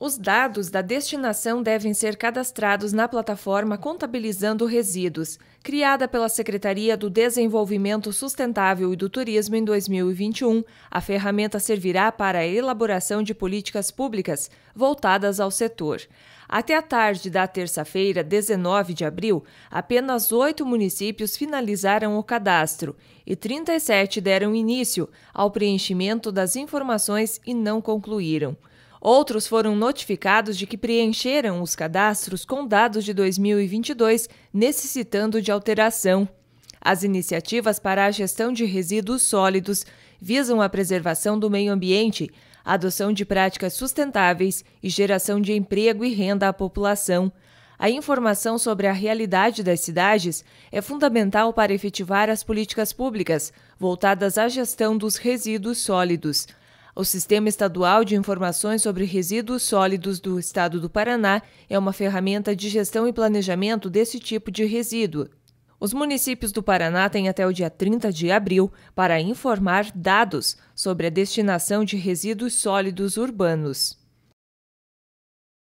Os dados da destinação devem ser cadastrados na plataforma Contabilizando Resíduos, criada pela Secretaria do Desenvolvimento Sustentável e do Turismo em 2021. A ferramenta servirá para a elaboração de políticas públicas voltadas ao setor. Até a tarde da terça-feira, 19 de abril, apenas oito municípios finalizaram o cadastro e 37 deram início ao preenchimento das informações e não concluíram. Outros foram notificados de que preencheram os cadastros com dados de 2022, necessitando de alteração. As iniciativas para a gestão de resíduos sólidos visam a preservação do meio ambiente, adoção de práticas sustentáveis e geração de emprego e renda à população. A informação sobre a realidade das cidades é fundamental para efetivar as políticas públicas voltadas à gestão dos resíduos sólidos. O Sistema Estadual de Informações sobre Resíduos Sólidos do Estado do Paraná é uma ferramenta de gestão e planejamento desse tipo de resíduo. Os municípios do Paraná têm até o dia 30 de abril para informar dados sobre a destinação de resíduos sólidos urbanos.